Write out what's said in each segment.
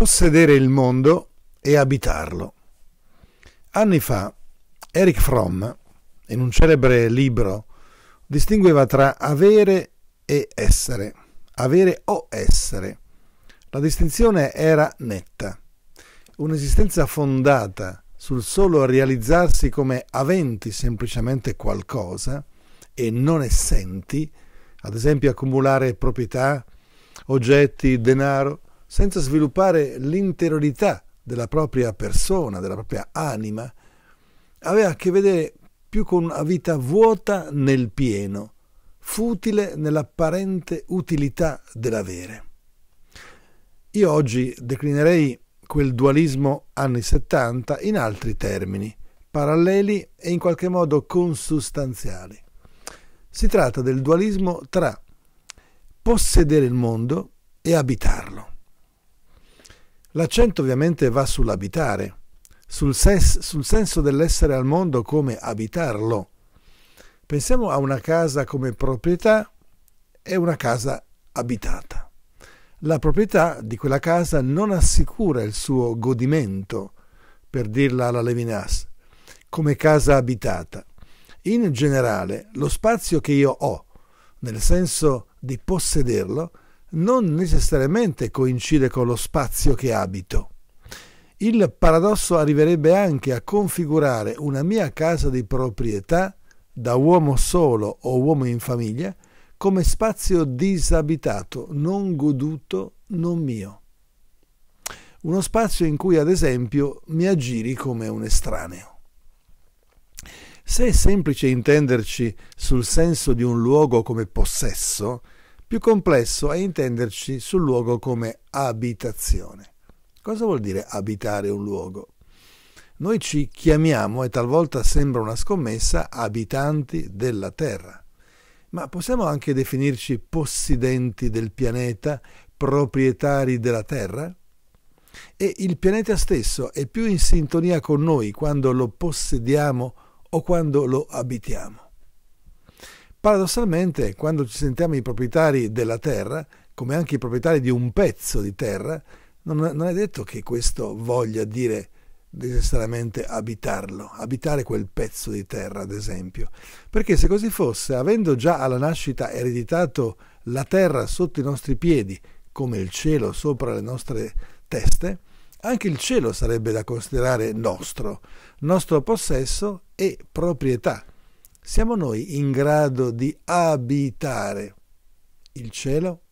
possedere il mondo e abitarlo. Anni fa, Eric Fromm, in un celebre libro, distingueva tra avere e essere, avere o essere. La distinzione era netta. Un'esistenza fondata sul solo realizzarsi come aventi semplicemente qualcosa e non essenti, ad esempio accumulare proprietà, oggetti, denaro, senza sviluppare l'interiorità della propria persona, della propria anima, aveva a che vedere più con una vita vuota nel pieno, futile nell'apparente utilità dell'avere. Io oggi declinerei quel dualismo anni 70 in altri termini, paralleli e in qualche modo consustanziali. Si tratta del dualismo tra possedere il mondo e abitarlo. L'accento ovviamente va sull'abitare, sul, ses, sul senso dell'essere al mondo come abitarlo. Pensiamo a una casa come proprietà e una casa abitata. La proprietà di quella casa non assicura il suo godimento, per dirla alla Levinas, come casa abitata. In generale, lo spazio che io ho, nel senso di possederlo, non necessariamente coincide con lo spazio che abito. Il paradosso arriverebbe anche a configurare una mia casa di proprietà da uomo solo o uomo in famiglia come spazio disabitato, non goduto, non mio. Uno spazio in cui, ad esempio, mi aggiri come un estraneo. Se è semplice intenderci sul senso di un luogo come possesso, più complesso è intenderci sul luogo come abitazione. Cosa vuol dire abitare un luogo? Noi ci chiamiamo, e talvolta sembra una scommessa, abitanti della Terra, ma possiamo anche definirci possidenti del pianeta, proprietari della Terra? E il pianeta stesso è più in sintonia con noi quando lo possediamo o quando lo abitiamo. Paradossalmente, quando ci sentiamo i proprietari della terra, come anche i proprietari di un pezzo di terra, non, è detto che questo voglia dire necessariamente abitarlo, abitare quel pezzo di terra, ad esempio. Perché se così fosse, avendo già alla nascita ereditato la terra sotto i nostri piedi, come il cielo sopra le nostre teste, anche il cielo sarebbe da considerare nostro, nostro possesso e proprietà siamo noi in grado di abitare il cielo?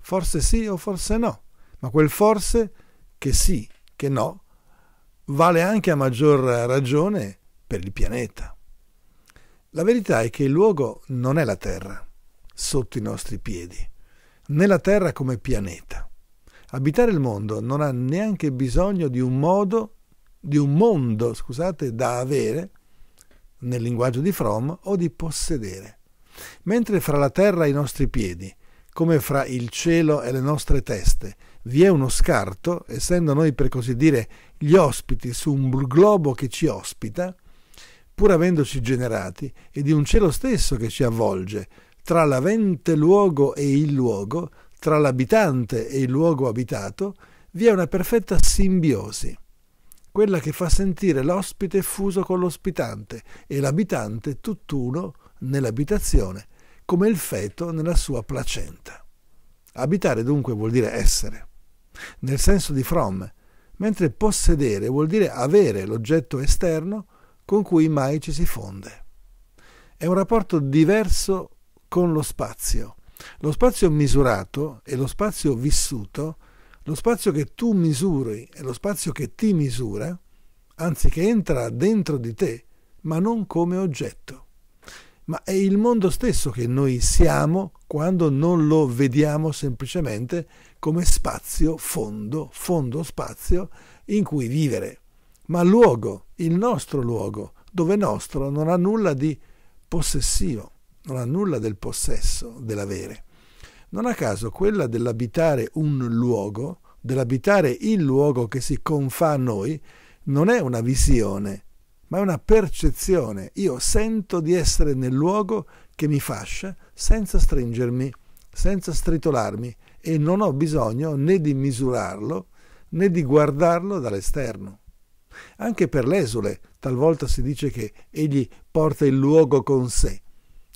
Forse sì o forse no, ma quel forse che sì, che no, vale anche a maggior ragione per il pianeta. La verità è che il luogo non è la Terra, sotto i nostri piedi, né la Terra come pianeta. Abitare il mondo non ha neanche bisogno di un modo, di un mondo, scusate, da avere, nel linguaggio di Fromm, o di possedere. Mentre fra la terra e i nostri piedi, come fra il cielo e le nostre teste, vi è uno scarto, essendo noi per così dire gli ospiti su un globo che ci ospita, pur avendoci generati, e di un cielo stesso che ci avvolge, tra l'avente luogo e il luogo, tra l'abitante e il luogo abitato, vi è una perfetta simbiosi quella che fa sentire l'ospite fuso con l'ospitante e l'abitante tutt'uno nell'abitazione, come il feto nella sua placenta. Abitare dunque vuol dire essere, nel senso di Fromm, mentre possedere vuol dire avere l'oggetto esterno con cui mai ci si fonde. È un rapporto diverso con lo spazio. Lo spazio misurato e lo spazio vissuto lo spazio che tu misuri è lo spazio che ti misura, anzi che entra dentro di te, ma non come oggetto. Ma è il mondo stesso che noi siamo quando non lo vediamo semplicemente come spazio fondo, fondo spazio in cui vivere, ma luogo, il nostro luogo, dove nostro non ha nulla di possessivo, non ha nulla del possesso, dell'avere. Non a caso quella dell'abitare un luogo dell'abitare il luogo che si confà a noi non è una visione, ma è una percezione. Io sento di essere nel luogo che mi fascia senza stringermi, senza stritolarmi e non ho bisogno né di misurarlo né di guardarlo dall'esterno. Anche per l'esule talvolta si dice che egli porta il luogo con sé,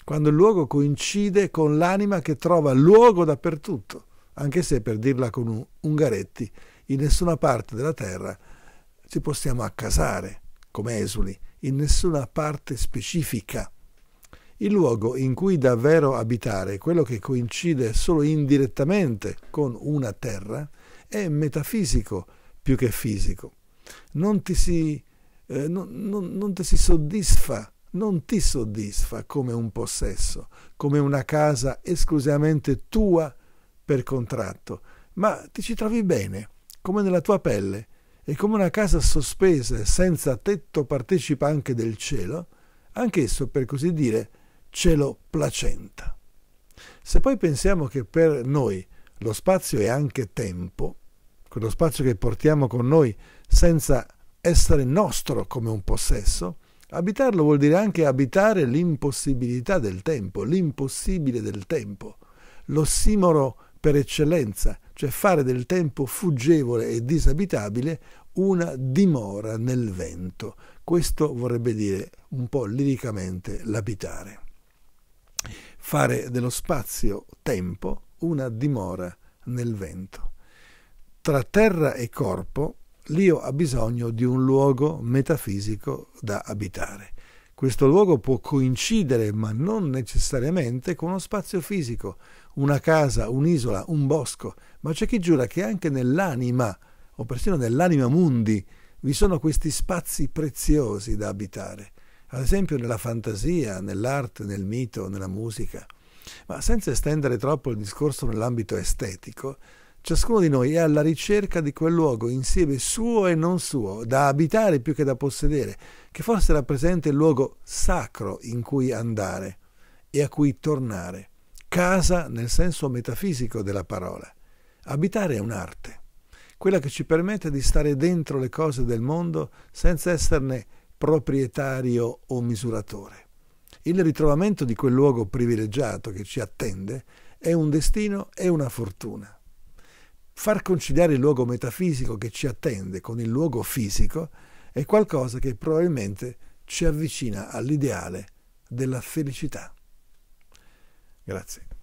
quando il luogo coincide con l'anima che trova luogo dappertutto anche se per dirla con Ungaretti, in nessuna parte della terra ci possiamo accasare come esuli, in nessuna parte specifica. Il luogo in cui davvero abitare, quello che coincide solo indirettamente con una terra, è metafisico più che fisico. Non ti si, eh, non, non, non ti si soddisfa non ti soddisfa come un possesso, come una casa esclusivamente tua per contratto, ma ti ci trovi bene, come nella tua pelle, e come una casa sospesa e senza tetto partecipa anche del cielo, anch'esso, per così dire, cielo placenta. Se poi pensiamo che per noi lo spazio è anche tempo, quello spazio che portiamo con noi senza essere nostro come un possesso, abitarlo vuol dire anche abitare l'impossibilità del tempo, l'impossibile del tempo, l'ossimoro per eccellenza, cioè fare del tempo fuggevole e disabitabile una dimora nel vento. Questo vorrebbe dire un po' liricamente l'abitare. Fare dello spazio tempo una dimora nel vento. Tra terra e corpo l'io ha bisogno di un luogo metafisico da abitare. Questo luogo può coincidere, ma non necessariamente, con uno spazio fisico, una casa, un'isola, un bosco, ma c'è chi giura che anche nell'anima, o persino nell'anima mundi, vi sono questi spazi preziosi da abitare, ad esempio nella fantasia, nell'arte, nel mito, nella musica. Ma senza estendere troppo il discorso nell'ambito estetico, Ciascuno di noi è alla ricerca di quel luogo insieme suo e non suo, da abitare più che da possedere, che forse rappresenta il luogo sacro in cui andare e a cui tornare. Casa nel senso metafisico della parola. Abitare è un'arte, quella che ci permette di stare dentro le cose del mondo senza esserne proprietario o misuratore. Il ritrovamento di quel luogo privilegiato che ci attende è un destino e una fortuna. Far conciliare il luogo metafisico che ci attende con il luogo fisico è qualcosa che probabilmente ci avvicina all'ideale della felicità. Grazie.